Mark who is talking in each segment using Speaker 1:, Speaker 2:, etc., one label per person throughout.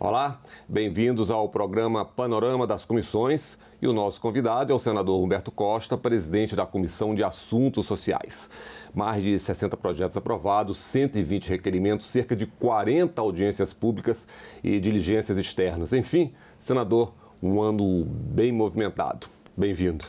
Speaker 1: Olá, bem-vindos ao programa Panorama das Comissões. E o nosso convidado é o senador Humberto Costa, presidente da Comissão de Assuntos Sociais. Mais de 60 projetos aprovados, 120 requerimentos, cerca de 40 audiências públicas e diligências externas. Enfim, senador, um ano bem movimentado. Bem-vindo.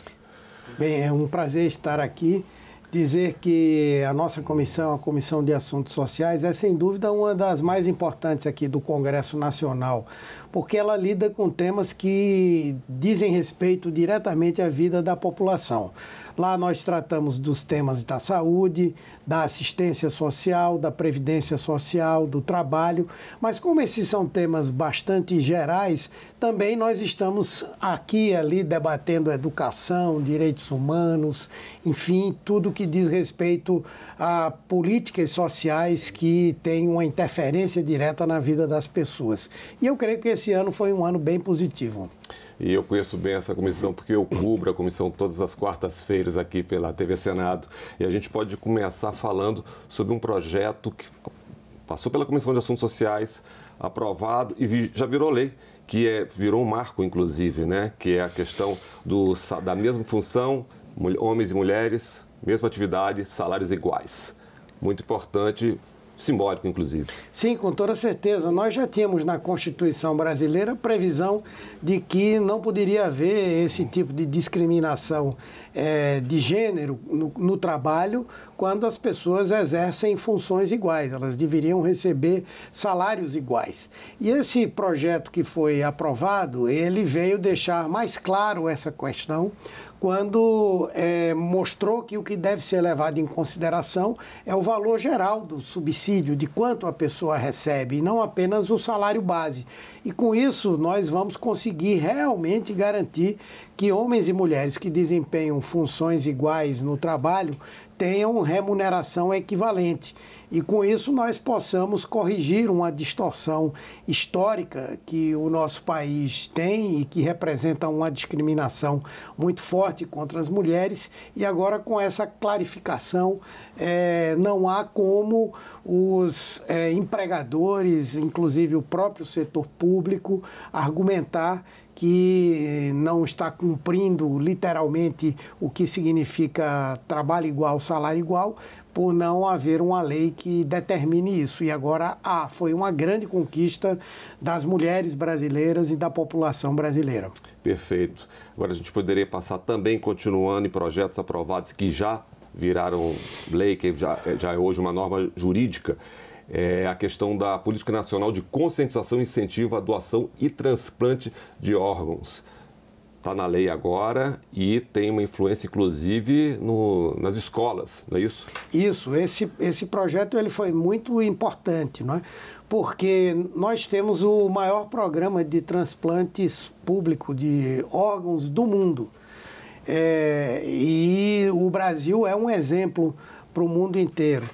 Speaker 2: Bem, é um prazer estar aqui dizer que a nossa comissão, a Comissão de Assuntos Sociais, é sem dúvida uma das mais importantes aqui do Congresso Nacional, porque ela lida com temas que dizem respeito diretamente à vida da população. Lá nós tratamos dos temas da saúde, da assistência social, da previdência social, do trabalho, mas como esses são temas bastante gerais, também nós estamos aqui ali debatendo educação, direitos humanos, enfim, tudo que diz respeito a políticas sociais que têm uma interferência direta na vida das pessoas. E eu creio que esse ano foi um ano bem positivo.
Speaker 1: E eu conheço bem essa comissão porque eu cubro a comissão todas as quartas-feiras aqui pela TV Senado. E a gente pode começar falando sobre um projeto que passou pela Comissão de Assuntos Sociais, aprovado e já virou lei, que é, virou um marco, inclusive, né? que é a questão do, da mesma função, homens e mulheres, mesma atividade, salários iguais. Muito importante simbólico, inclusive.
Speaker 2: Sim, com toda certeza. Nós já tínhamos na Constituição brasileira previsão de que não poderia haver esse tipo de discriminação é, de gênero no, no trabalho quando as pessoas exercem funções iguais, elas deveriam receber salários iguais. E esse projeto que foi aprovado, ele veio deixar mais claro essa questão quando é, mostrou que o que deve ser levado em consideração é o valor geral do subsídio, de quanto a pessoa recebe, e não apenas o salário base. E com isso, nós vamos conseguir realmente garantir que homens e mulheres que desempenham funções iguais no trabalho tenham remuneração equivalente e com isso nós possamos corrigir uma distorção histórica que o nosso país tem e que representa uma discriminação muito forte contra as mulheres. E agora, com essa clarificação, é, não há como os é, empregadores, inclusive o próprio setor público, argumentar que eh, não está cumprindo literalmente o que significa trabalho igual, salário igual, por não haver uma lei que determine isso. E agora há. Ah, foi uma grande conquista das mulheres brasileiras e da população brasileira.
Speaker 1: Perfeito. Agora a gente poderia passar também, continuando em projetos aprovados que já viraram lei, que já, já é hoje uma norma jurídica é a questão da Política Nacional de Conscientização e Incentivo à Doação e Transplante de Órgãos. Está na lei agora e tem uma influência, inclusive, no, nas escolas, não é isso?
Speaker 2: Isso, esse, esse projeto ele foi muito importante, não é? porque nós temos o maior programa de transplantes público de órgãos do mundo. É, e o Brasil é um exemplo para o mundo inteiro.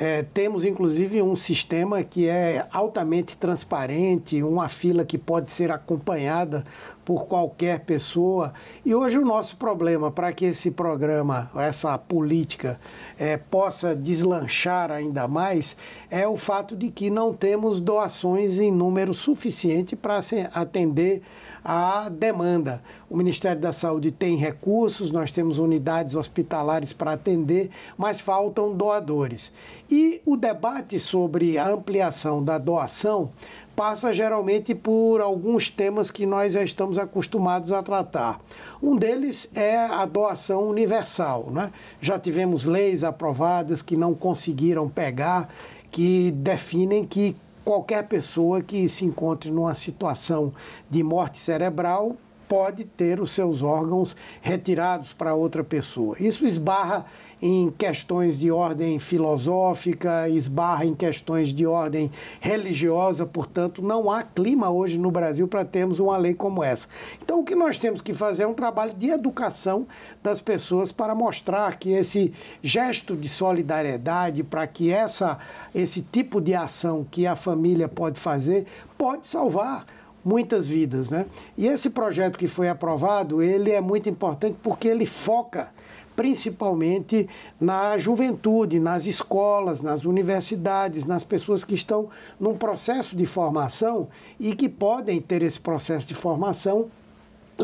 Speaker 2: É, temos inclusive um sistema que é altamente transparente, uma fila que pode ser acompanhada por qualquer pessoa. E hoje o nosso problema para que esse programa, essa política, é, possa deslanchar ainda mais é o fato de que não temos doações em número suficiente para atender à demanda. O Ministério da Saúde tem recursos, nós temos unidades hospitalares para atender, mas faltam doadores. E o debate sobre a ampliação da doação passa geralmente por alguns temas que nós já estamos acostumados a tratar. Um deles é a doação universal. Né? Já tivemos leis aprovadas que não conseguiram pegar, que definem que qualquer pessoa que se encontre numa situação de morte cerebral pode ter os seus órgãos retirados para outra pessoa. Isso esbarra em questões de ordem filosófica, esbarra em questões de ordem religiosa, portanto, não há clima hoje no Brasil para termos uma lei como essa. Então, o que nós temos que fazer é um trabalho de educação das pessoas para mostrar que esse gesto de solidariedade, para que essa, esse tipo de ação que a família pode fazer, pode salvar muitas vidas, né? E esse projeto que foi aprovado, ele é muito importante porque ele foca principalmente na juventude, nas escolas, nas universidades, nas pessoas que estão num processo de formação e que podem ter esse processo de formação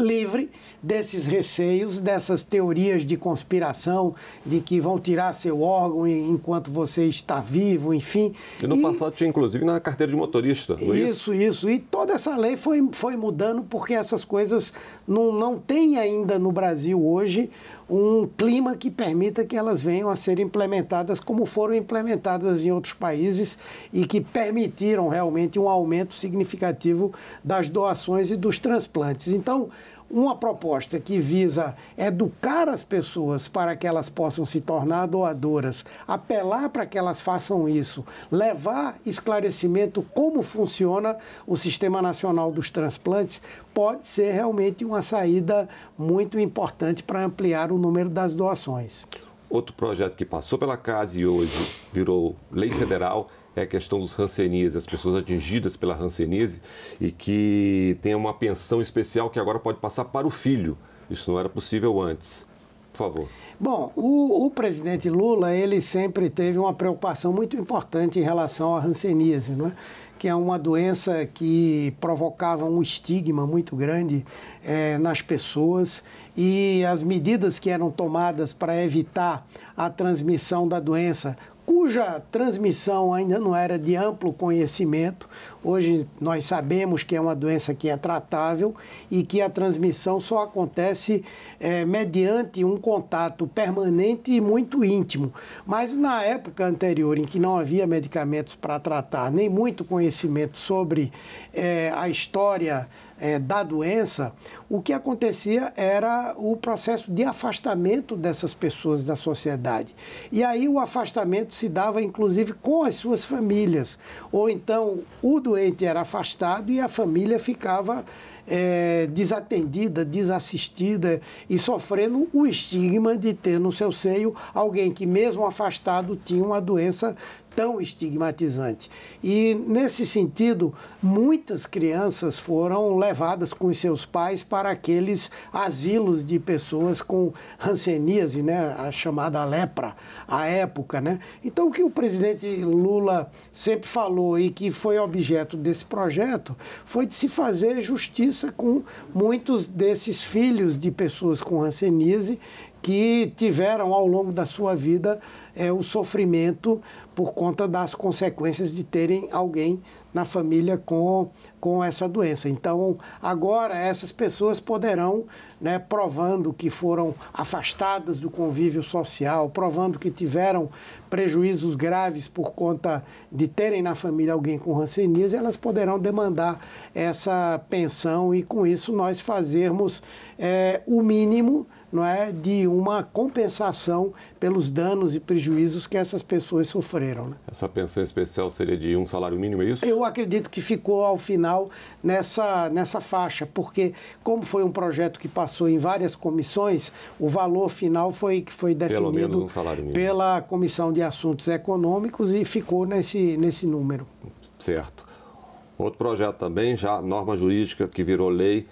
Speaker 2: livre desses receios, dessas teorias de conspiração, de que vão tirar seu órgão enquanto você está vivo, enfim. E no e... passado tinha, inclusive, na carteira de motorista. Não é isso, é isso, isso. E toda essa lei foi, foi mudando porque essas coisas não, não tem ainda no Brasil hoje um clima que permita que elas venham a ser implementadas como foram implementadas em outros países e que permitiram realmente um aumento significativo das doações e dos transplantes. Então, uma proposta que visa educar as pessoas para que elas possam se tornar doadoras, apelar para que elas façam isso, levar esclarecimento como funciona o Sistema Nacional dos Transplantes, pode ser realmente uma saída muito importante para ampliar o número das doações.
Speaker 1: Outro projeto que passou pela casa e hoje virou lei federal é a questão dos ranceníase, as pessoas atingidas pela ranceníase e que tem uma pensão especial que agora pode passar para o filho. Isso não era possível antes. Por favor.
Speaker 2: Bom, o, o, presidente Lula, ele sempre teve uma preocupação muito importante em relação à hanseníase, não é? que é uma doença que provocava um estigma muito grande é, nas pessoas e as medidas que eram tomadas para evitar a transmissão da doença cuja transmissão ainda não era de amplo conhecimento. Hoje nós sabemos que é uma doença que é tratável e que a transmissão só acontece é, mediante um contato permanente e muito íntimo. Mas na época anterior, em que não havia medicamentos para tratar, nem muito conhecimento sobre é, a história é, da doença, o que acontecia era o processo de afastamento dessas pessoas da sociedade. E aí o afastamento se dava inclusive com as suas famílias. Ou então o doente era afastado e a família ficava é, desatendida, desassistida e sofrendo o estigma de ter no seu seio alguém que, mesmo afastado, tinha uma doença tão estigmatizante. E, nesse sentido, muitas crianças foram levadas com seus pais para aqueles asilos de pessoas com hanseníase, né, a chamada lepra, à época. Né? Então, o que o presidente Lula sempre falou e que foi objeto desse projeto foi de se fazer justiça com muitos desses filhos de pessoas com hanseníase que tiveram ao longo da sua vida é, o sofrimento por conta das consequências de terem alguém na família com, com essa doença. Então, agora essas pessoas poderão, né, provando que foram afastadas do convívio social, provando que tiveram prejuízos graves por conta de terem na família alguém com hanseníase, elas poderão demandar essa pensão e, com isso, nós fazermos é, o mínimo não é, de uma compensação pelos danos e prejuízos que essas pessoas sofreram. Né?
Speaker 1: Essa pensão especial seria de um salário mínimo, é isso?
Speaker 2: Eu acredito que ficou ao final nessa, nessa faixa, porque como foi um projeto que passou em várias comissões, o valor final foi que foi definido um pela Comissão de Assuntos Econômicos e ficou nesse, nesse número.
Speaker 1: Certo. Outro projeto também, já norma jurídica que virou lei,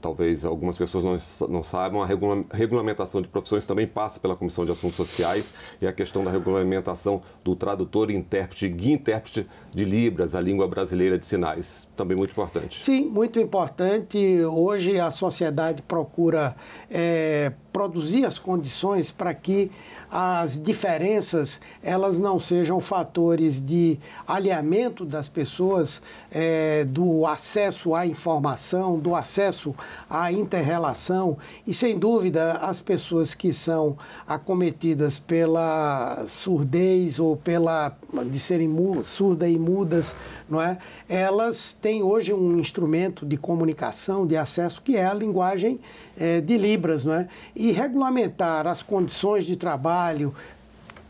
Speaker 1: talvez algumas pessoas não, não saibam, a regula regulamentação de profissões também passa pela Comissão de Assuntos Sociais e a questão da regulamentação do tradutor e intérprete, guia intérprete de Libras, a língua brasileira de sinais. Também muito importante.
Speaker 2: Sim, muito importante. Hoje a sociedade procura. É, produzir as condições para que as diferenças elas não sejam fatores de alinhamento das pessoas é, do acesso à informação, do acesso à interrelação e sem dúvida as pessoas que são acometidas pela surdez ou pela de serem surda e mudas não é? Elas têm hoje um instrumento de comunicação, de acesso, que é a linguagem é, de Libras, não é? E regulamentar as condições de trabalho,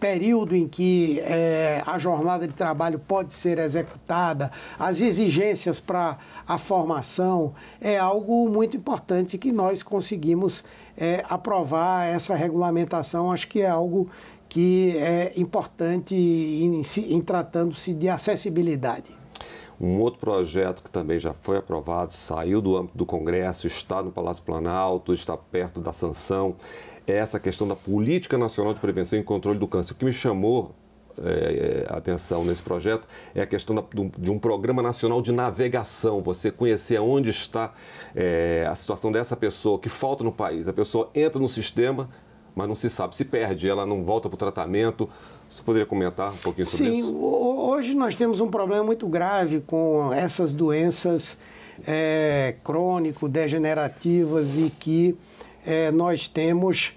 Speaker 2: período em que é, a jornada de trabalho pode ser executada, as exigências para a formação, é algo muito importante que nós conseguimos é, aprovar essa regulamentação. Acho que é algo que é importante em, em tratando-se de acessibilidade.
Speaker 1: Um outro projeto que também já foi aprovado, saiu do âmbito do Congresso, está no Palácio Planalto, está perto da sanção, é essa questão da Política Nacional de Prevenção e Controle do Câncer. O que me chamou é, é atenção nesse projeto é a questão da, de um programa nacional de navegação. Você conhecer onde está é, a situação dessa pessoa que falta no país. A pessoa entra no sistema, mas não se sabe. Se perde, ela não volta para o tratamento. Você poderia comentar um pouquinho sobre Sim, isso? Sim,
Speaker 2: hoje nós temos um problema muito grave com essas doenças é, crônico-degenerativas e que é, nós temos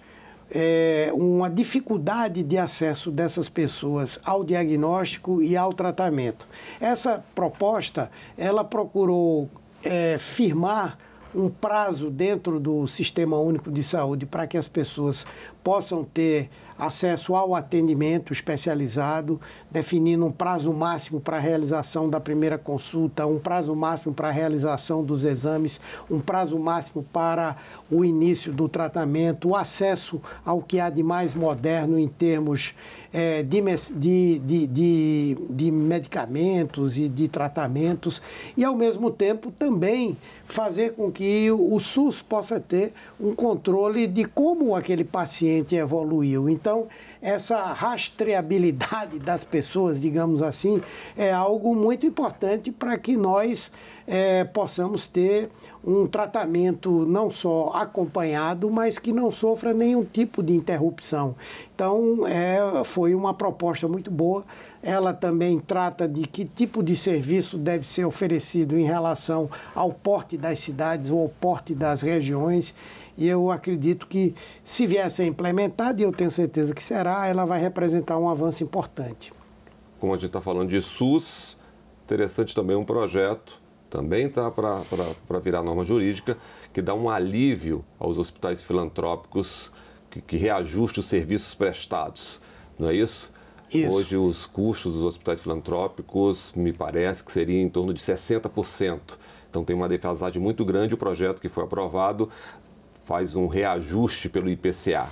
Speaker 2: é, uma dificuldade de acesso dessas pessoas ao diagnóstico e ao tratamento. Essa proposta, ela procurou é, firmar um prazo dentro do Sistema Único de Saúde para que as pessoas possam ter acesso ao atendimento especializado, definindo um prazo máximo para a realização da primeira consulta, um prazo máximo para a realização dos exames, um prazo máximo para o início do tratamento, o acesso ao que há de mais moderno em termos é, de, de, de, de medicamentos e de tratamentos, e ao mesmo tempo também fazer com que o SUS possa ter um controle de como aquele paciente evoluiu. Então, essa rastreabilidade das pessoas, digamos assim, é algo muito importante para que nós é, possamos ter um tratamento não só acompanhado, mas que não sofra nenhum tipo de interrupção. Então, é, foi uma proposta muito boa. Ela também trata de que tipo de serviço deve ser oferecido em relação ao porte das cidades ou ao porte das regiões. E eu acredito que, se vier a ser implementada, e eu tenho certeza que será, ela vai representar um avanço importante.
Speaker 1: Como a gente está falando de SUS, interessante também um projeto também está para virar norma jurídica, que dá um alívio aos hospitais filantrópicos que, que reajuste os serviços prestados. Não é isso? Isso. Hoje, os custos dos hospitais filantrópicos, me parece que seria em torno de 60%. Então, tem uma defasagem muito grande. O projeto que foi aprovado faz um reajuste pelo IPCA.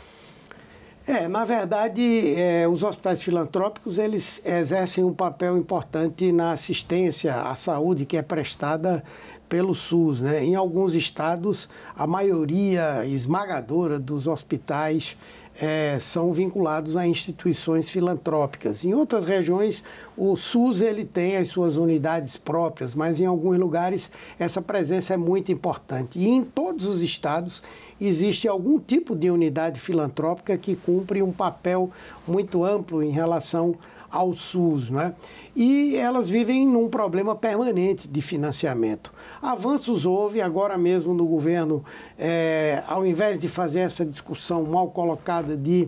Speaker 2: É, na verdade, é, os hospitais filantrópicos eles exercem um papel importante na assistência à saúde que é prestada pelo SUS. Né? Em alguns estados, a maioria esmagadora dos hospitais é, são vinculados a instituições filantrópicas. Em outras regiões, o SUS ele tem as suas unidades próprias, mas em alguns lugares essa presença é muito importante. E em todos os estados existe algum tipo de unidade filantrópica que cumpre um papel muito amplo em relação ao SUS, né? E elas vivem num problema permanente de financiamento. Avanços houve, agora mesmo no governo, é, ao invés de fazer essa discussão mal colocada de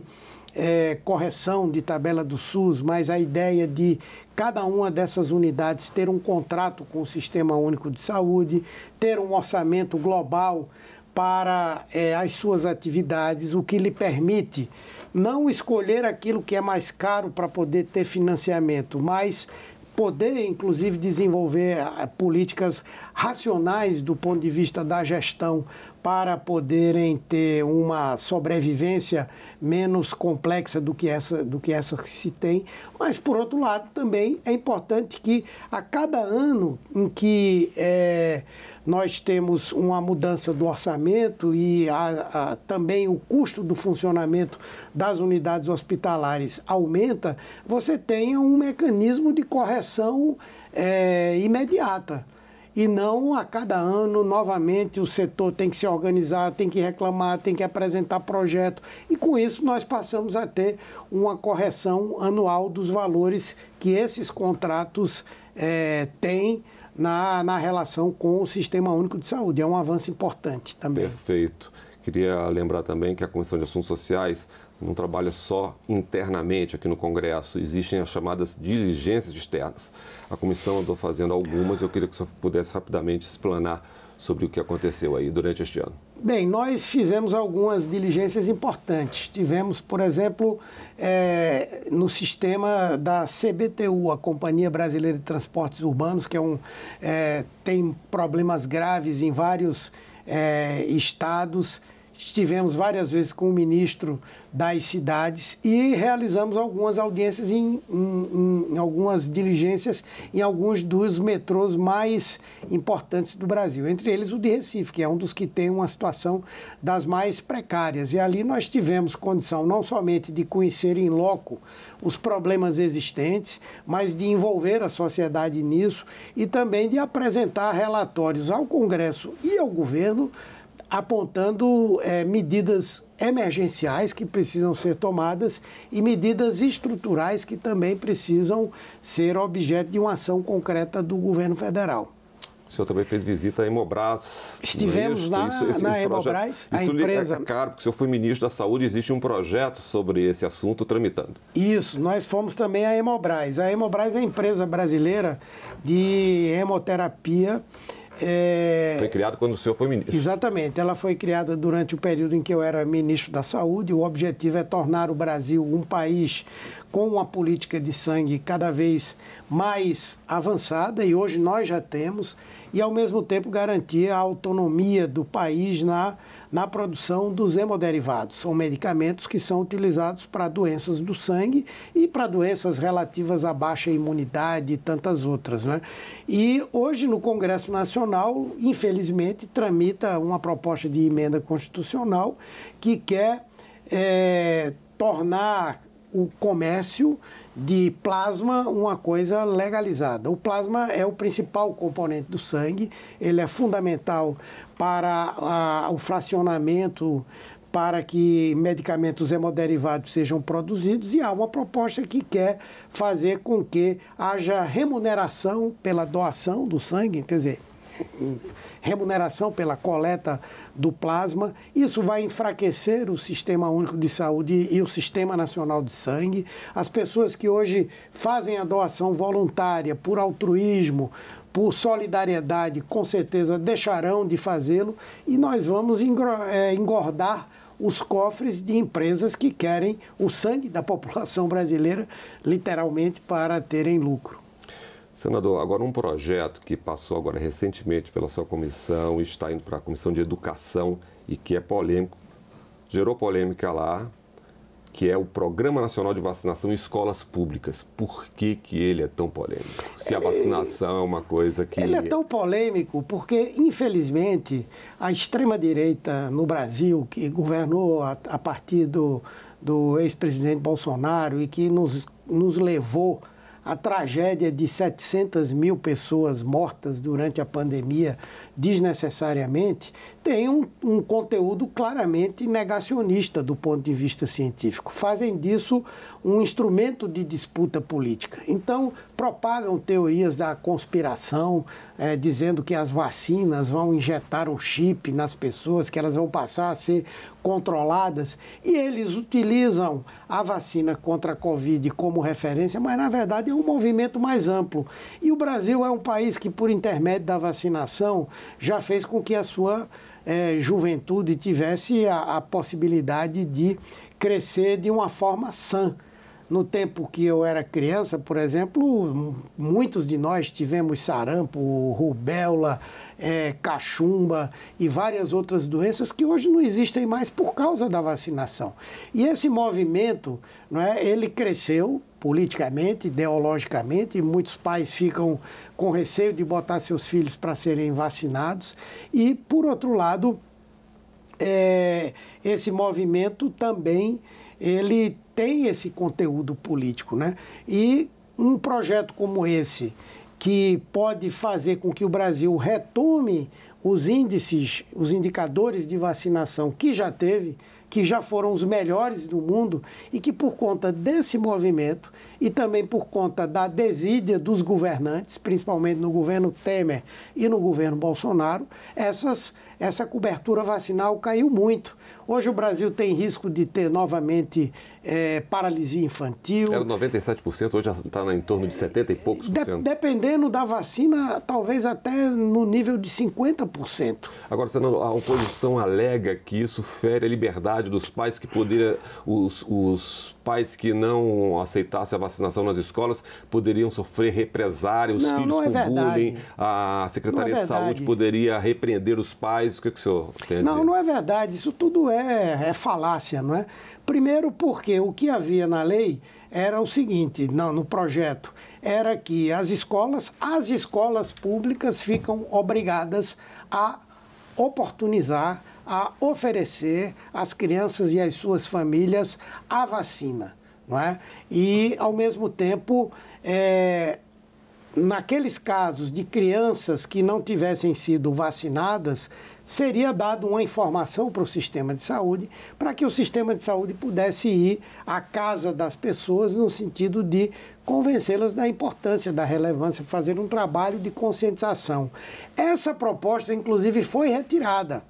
Speaker 2: é, correção de tabela do SUS, mas a ideia de cada uma dessas unidades ter um contrato com o Sistema Único de Saúde, ter um orçamento global para é, as suas atividades, o que lhe permite não escolher aquilo que é mais caro para poder ter financiamento, mas poder, inclusive, desenvolver eh, políticas racionais do ponto de vista da gestão para poderem ter uma sobrevivência menos complexa do que essa do que essa que se tem. Mas por outro lado também é importante que a cada ano em que é, nós temos uma mudança do orçamento e a, a, também o custo do funcionamento das unidades hospitalares aumenta, você tenha um mecanismo de correção é, imediata e não a cada ano novamente o setor tem que se organizar, tem que reclamar, tem que apresentar projeto. E com isso nós passamos a ter uma correção anual dos valores que esses contratos é, têm na, na relação com o Sistema Único de Saúde. É um avanço importante também.
Speaker 1: Perfeito. Queria lembrar também que a Comissão de Assuntos Sociais não trabalha só internamente aqui no Congresso, existem as chamadas diligências externas. A comissão andou fazendo algumas, eu queria que o senhor pudesse rapidamente explanar sobre o que aconteceu aí durante este ano.
Speaker 2: Bem, nós fizemos algumas diligências importantes. Tivemos, por exemplo, é, no sistema da CBTU, a Companhia Brasileira de Transportes Urbanos, que é um, é, tem problemas graves em vários é, estados Estivemos várias vezes com o ministro das cidades e realizamos algumas audiências em, em, em algumas diligências em alguns dos metrôs mais importantes do Brasil, entre eles o de Recife, que é um dos que tem uma situação das mais precárias. E ali nós tivemos condição não somente de conhecer em loco os problemas existentes, mas de envolver a sociedade nisso e também de apresentar relatórios ao Congresso e ao governo apontando é, medidas emergenciais que precisam ser tomadas e medidas estruturais que também precisam ser objeto de uma ação concreta do governo federal.
Speaker 1: O senhor também fez visita à Hemobras. É Estivemos lá na esse Hemobras, a isso é empresa. Isso é caro, porque o senhor foi ministro da Saúde, existe um projeto sobre esse assunto tramitando.
Speaker 2: Isso, nós fomos também à Hemobras. A Hemobras é a empresa brasileira de hemoterapia é... Foi criada quando o senhor foi ministro. Exatamente. Ela foi criada durante o período em que eu era ministro da Saúde. O objetivo é tornar o Brasil um país com uma política de sangue cada vez mais avançada, e hoje nós já temos, e ao mesmo tempo garantir a autonomia do país na na produção dos hemoderivados. São medicamentos que são utilizados para doenças do sangue e para doenças relativas à baixa imunidade e tantas outras. Né? E hoje, no Congresso Nacional, infelizmente, tramita uma proposta de emenda constitucional que quer é, tornar o comércio de plasma uma coisa legalizada. O plasma é o principal componente do sangue, ele é fundamental para a, o fracionamento, para que medicamentos hemoderivados sejam produzidos, e há uma proposta que quer fazer com que haja remuneração pela doação do sangue, quer dizer, remuneração pela coleta do plasma. Isso vai enfraquecer o Sistema Único de Saúde e o Sistema Nacional de Sangue. As pessoas que hoje fazem a doação voluntária por altruísmo, por solidariedade, com certeza deixarão de fazê-lo e nós vamos é, engordar os cofres de empresas que querem o sangue da população brasileira, literalmente, para terem lucro.
Speaker 1: Senador, agora um projeto que passou agora recentemente pela sua comissão e está indo para a Comissão de Educação e que é polêmico, gerou polêmica lá, que é o Programa Nacional de Vacinação em Escolas Públicas. Por que, que ele é tão polêmico? Se a vacinação é uma coisa que. Ele é tão
Speaker 2: polêmico porque, infelizmente, a extrema-direita no Brasil, que governou a, a partir do, do ex-presidente Bolsonaro e que nos, nos levou a tragédia de 700 mil pessoas mortas durante a pandemia desnecessariamente, tem um, um conteúdo claramente negacionista do ponto de vista científico. Fazem disso um instrumento de disputa política. Então, propagam teorias da conspiração, é, dizendo que as vacinas vão injetar um chip nas pessoas, que elas vão passar a ser controladas. E eles utilizam a vacina contra a Covid como referência, mas na verdade é um movimento mais amplo. E o Brasil é um país que, por intermédio da vacinação, já fez com que a sua é, juventude tivesse a, a possibilidade de crescer de uma forma sã. No tempo que eu era criança, por exemplo, muitos de nós tivemos sarampo, rubéola, é, cachumba e várias outras doenças que hoje não existem mais por causa da vacinação. E esse movimento, não é, ele cresceu politicamente, ideologicamente, e muitos pais ficam com receio de botar seus filhos para serem vacinados. E, por outro lado, é, esse movimento também ele tem esse conteúdo político, né? E um projeto como esse, que pode fazer com que o Brasil retome os índices, os indicadores de vacinação que já teve, que já foram os melhores do mundo e que por conta desse movimento e também por conta da desídia dos governantes, principalmente no governo Temer e no governo Bolsonaro, essas essa cobertura vacinal caiu muito. Hoje o Brasil tem risco de ter novamente é, paralisia infantil. Era
Speaker 1: 97%, hoje já está em torno de 70 e poucos por cento.
Speaker 2: dependendo da vacina, talvez até no nível de 50%.
Speaker 1: Agora, senador, a oposição alega que isso fere a liberdade dos pais que poderiam. Os, os pais que não aceitassem a vacinação nas escolas poderiam sofrer represária, os não, filhos não é com verdade. bullying, a Secretaria é de Saúde poderia repreender os pais isso? O que, que o senhor tem a dizer? Não,
Speaker 2: não é verdade. Isso tudo é, é falácia, não é? Primeiro, porque o que havia na lei era o seguinte, não, no projeto, era que as escolas, as escolas públicas ficam obrigadas a oportunizar, a oferecer às crianças e às suas famílias a vacina, não é? E ao mesmo tempo, é, naqueles casos de crianças que não tivessem sido vacinadas, seria dado uma informação para o sistema de saúde, para que o sistema de saúde pudesse ir à casa das pessoas no sentido de convencê-las da importância, da relevância, fazer um trabalho de conscientização. Essa proposta, inclusive, foi retirada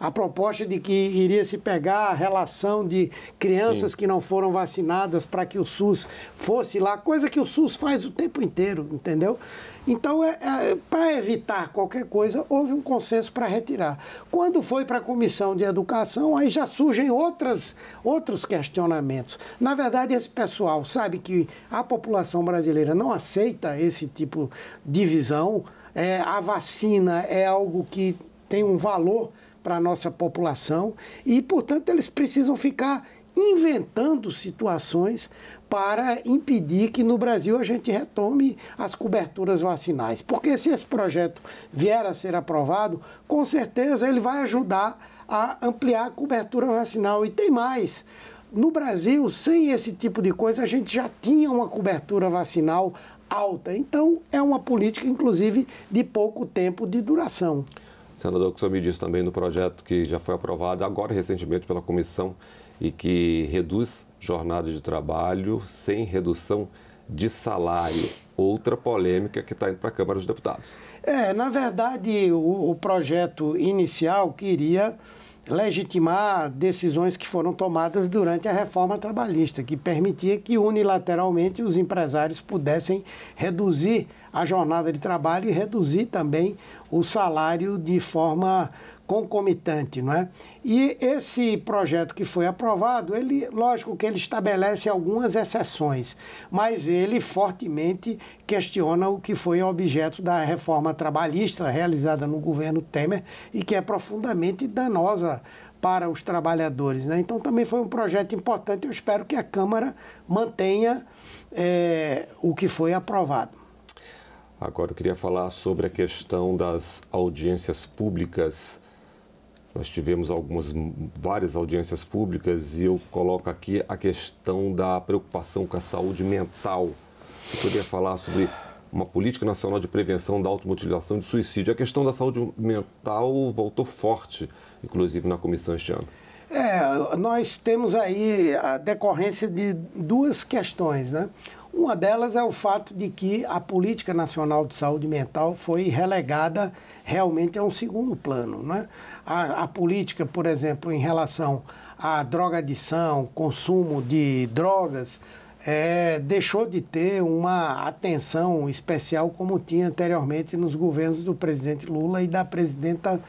Speaker 2: a proposta de que iria se pegar a relação de crianças Sim. que não foram vacinadas para que o SUS fosse lá, coisa que o SUS faz o tempo inteiro, entendeu? Então, é, é, para evitar qualquer coisa, houve um consenso para retirar. Quando foi para a Comissão de Educação, aí já surgem outras, outros questionamentos. Na verdade, esse pessoal sabe que a população brasileira não aceita esse tipo de visão. É, a vacina é algo que tem um valor para a nossa população e, portanto, eles precisam ficar inventando situações para impedir que no Brasil a gente retome as coberturas vacinais. Porque se esse projeto vier a ser aprovado, com certeza ele vai ajudar a ampliar a cobertura vacinal. E tem mais. No Brasil, sem esse tipo de coisa, a gente já tinha uma cobertura vacinal alta. Então, é uma política, inclusive, de pouco tempo de duração.
Speaker 1: Senador o que me disse também no projeto que já foi aprovado agora recentemente pela comissão e que reduz jornada de trabalho sem redução de salário. Outra polêmica que está indo para a Câmara dos Deputados.
Speaker 2: É, na verdade, o, o projeto inicial queria legitimar decisões que foram tomadas durante a reforma trabalhista, que permitia que unilateralmente os empresários pudessem reduzir a jornada de trabalho e reduzir também o salário de forma concomitante, não é? E esse projeto que foi aprovado, ele, lógico que ele estabelece algumas exceções, mas ele fortemente questiona o que foi objeto da reforma trabalhista realizada no governo Temer e que é profundamente danosa para os trabalhadores. Né? Então também foi um projeto importante. Eu espero que a Câmara mantenha é, o que foi aprovado.
Speaker 1: Agora eu queria falar sobre a questão das audiências públicas. Nós tivemos algumas várias audiências públicas e eu coloco aqui a questão da preocupação com a saúde mental. Eu poderia falar sobre uma política nacional de prevenção da automutilização e de suicídio. A questão da saúde mental voltou forte, inclusive na comissão este ano.
Speaker 2: É, nós temos aí a decorrência de duas questões, né? Uma delas é o fato de que a política nacional de saúde mental foi relegada realmente a um segundo plano. Né? A, a política, por exemplo, em relação à drogadição, consumo de drogas, é, deixou de ter uma atenção especial como tinha anteriormente nos governos do presidente Lula e da presidenta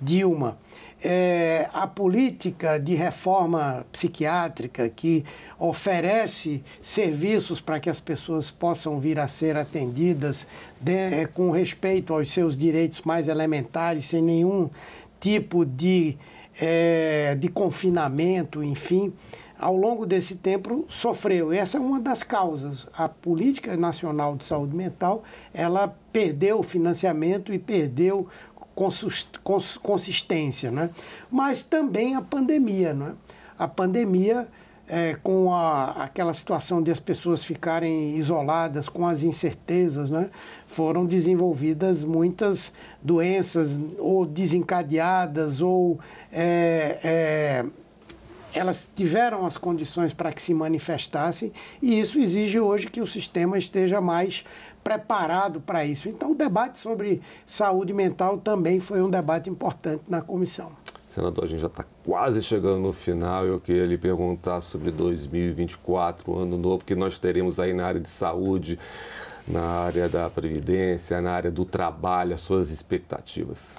Speaker 2: Dilma. É, a política de reforma psiquiátrica que oferece serviços para que as pessoas possam vir a ser atendidas de, eh, com respeito aos seus direitos mais elementares, sem nenhum tipo de, é, de confinamento, enfim ao longo desse tempo sofreu. Essa é uma das causas. A política nacional de saúde mental, ela perdeu financiamento e perdeu consistência, né? Mas também a pandemia, né? A pandemia é, com a, aquela situação de as pessoas ficarem isoladas, com as incertezas, né, foram desenvolvidas muitas doenças ou desencadeadas ou é, é, elas tiveram as condições para que se manifestassem e isso exige hoje que o sistema esteja mais preparado para isso. Então, o debate sobre saúde mental também foi um debate importante na comissão.
Speaker 1: Senador, a gente já está quase chegando no final. Eu queria lhe perguntar sobre 2024, ano novo, que nós teremos aí na área de saúde, na área da Previdência, na área do trabalho, as suas expectativas.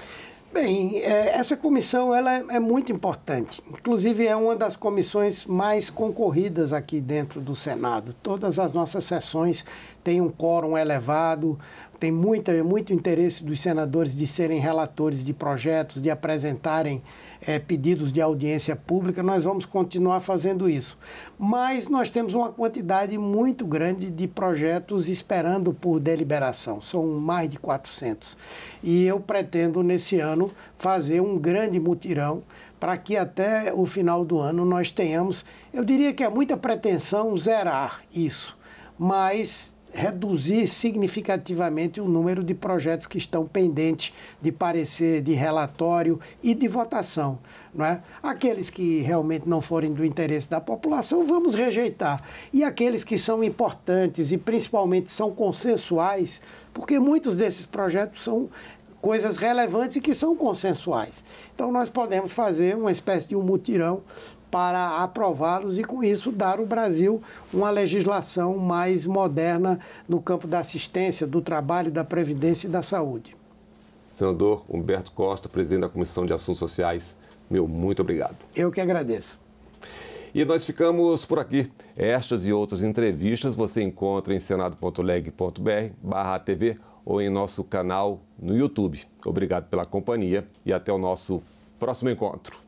Speaker 2: Bem, é, essa comissão ela é, é muito importante. Inclusive, é uma das comissões mais concorridas aqui dentro do Senado. Todas as nossas sessões têm um quórum elevado, tem muita, muito interesse dos senadores de serem relatores de projetos, de apresentarem é, pedidos de audiência pública, nós vamos continuar fazendo isso. Mas nós temos uma quantidade muito grande de projetos esperando por deliberação, são mais de 400. E eu pretendo, nesse ano, fazer um grande mutirão para que até o final do ano nós tenhamos, eu diria que é muita pretensão zerar isso, mas reduzir significativamente o número de projetos que estão pendentes de parecer, de relatório e de votação. Não é? Aqueles que realmente não forem do interesse da população, vamos rejeitar. E aqueles que são importantes e principalmente são consensuais, porque muitos desses projetos são coisas relevantes e que são consensuais. Então nós podemos fazer uma espécie de um mutirão para aprová-los e, com isso, dar ao Brasil uma legislação mais moderna no campo da assistência, do trabalho, da previdência e da saúde.
Speaker 1: Senador Humberto Costa, presidente da Comissão de Assuntos Sociais, meu muito obrigado. Eu que agradeço. E nós ficamos por aqui. Estas e outras entrevistas você encontra em senado.leg.br/tv ou em nosso canal no YouTube. Obrigado pela companhia e até o nosso próximo encontro.